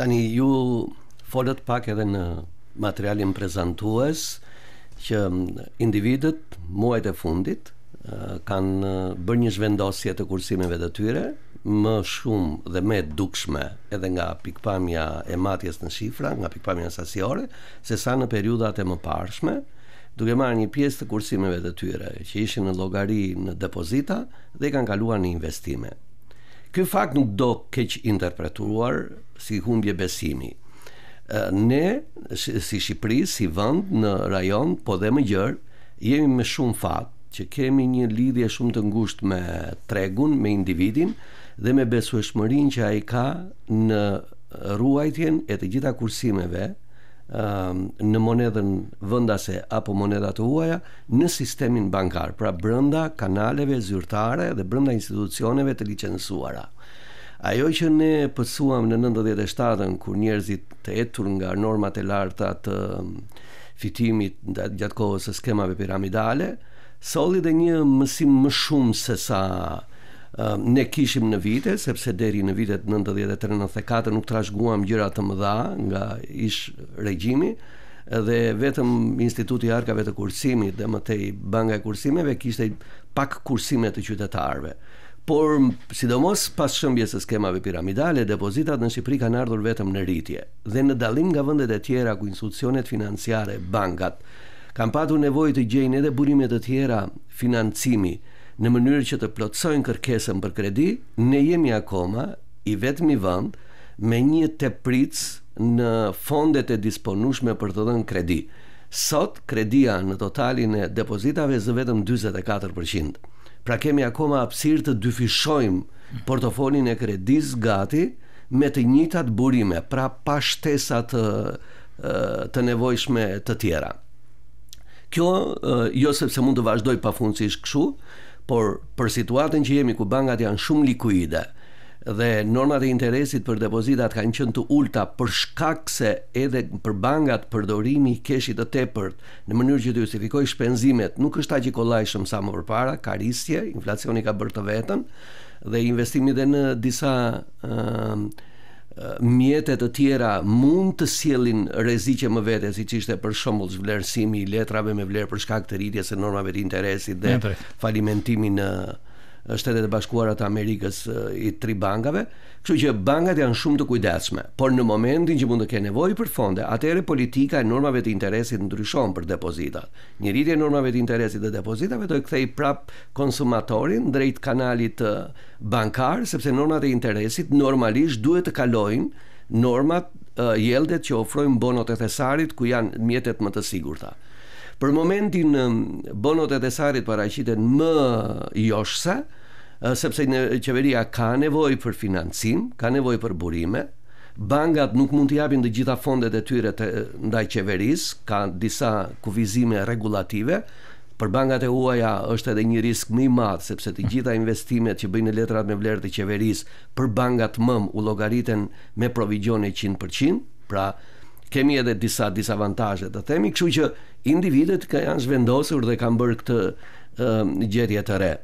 Tani ju folët pak edhe në materialin prezentues që individet muajt e fundit kanë bërë një zhvendosje të kursimeve të tyre më shumë dhe më dukshme edhe nga pikpamja e matjes në shifra, nga pikpamja sasiore, se sa në periudat e më parshme, duke marrë një pjesë të kursimeve të tyre që ishin në llogari në depozita dhe i kanë kaluar në investime. Ky fakt nuk do keq interpretuar si humbje besimi. Ne si Shqipëri, si vend në rajon, po dhe më gjerë, jemi me shumë fat që kemi një lidhje shumë të ngushtë me tregun, me individin dhe me besueshmërinë që ai ka në ruajtjen e të gjitha kursimeve, Ehm, në monedën vëndase apo monedat të huaja në sistemin bankar, pra brënda kanaleve zyrtare dhe brënda institucioneve të licensuara. Ajo që ne pësuam në 97-ën, kur njerëzit të etur nga normat e larta të ehm, fitimit gjatë kohës e skemave piramidale, soli dhe një mësim më shumë se sa Ehm, ne kishim në vite, sepse deri në vitet 93-94 nuk trashguam gjëra të mëdha nga ish regjimi dhe vetëm Instituti i Arkave të Kursimit dhe më tej Banka e Kursimeve kishte pak kursime të qytetarëve. Por sidomos pas shëmbjes së skemave piramidale, depozitat në Shqipëri kanë ardhur vetëm në rritje dhe në dallim nga vendet e tjera ku institucionet financiare, bankat kanë patur nevojë të gjejnë edhe burime të tjera financimi në mënyrë që të plotësojnë kërkesën për kredi, ne jemi akoma i vetmi vend me një tepric në fondet e disponueshme për të dhënë kredi. Sot kredia në totalin e depozitave zë vetëm 44%. Pra kemi akoma hapësirë të dyfishojmë portofolin e kredis gati me të njëjtat burime, pra pa shtesa të të nevojshme të tjera. Kjo jo sepse mund të vazhdoj pafundësisht kështu, por për situatën që jemi ku bankat janë shumë likuide dhe normat e interesit për depozitat kanë qenë të ulta për shkak se edhe për bankat përdorimi i keshit të tepërt në mënyrë që të justifikoj shpenzimet nuk është aq i kollajshëm sa më parë, ka rrisje, inflacioni ka bërë të veten dhe investimit dhe në disa mjetet të tjera mund të sielin rezike më vete si që ishte për shumull zhvlerësimi i letrave me vlerë për shkak të rritjes e normave të interesit dhe Entry. falimentimi në Shtetet e Bashkuara të Amerikës i tri bankave, kështu që bankat janë shumë të kujdesshme, por në momentin që mund të kenë nevojë për fonde, atëherë politika e normave të interesit ndryshon për depozitat. Një rritje e normave të interesit dhe depozitave do të kthej prap konsumatorin drejt kanalit bankar, sepse normat e interesit normalisht duhet të kalojnë normat uh, jeldet që ofrojnë bonot e thesarit ku janë mjetet më të sigurta. Për momentin bonot e tesarit paraqiten më joshsa, sepse në qeveria ka nevojë për financim, ka nevojë për burime. Bankat nuk mund të japin të gjitha fondet e tyre të ndaj qeverisë, ka disa kufizime rregullative. Për bankat e huaja është edhe një risk më i madh sepse të gjitha investimet që bëjnë letrat me vlerë të qeverisë për bankat mëm u llogariten me provizione 100%, pra kemi edhe disa disavantazhe të themi, kështu që individet ka janë zhvendosur dhe kanë bërë këtë gjetje të re.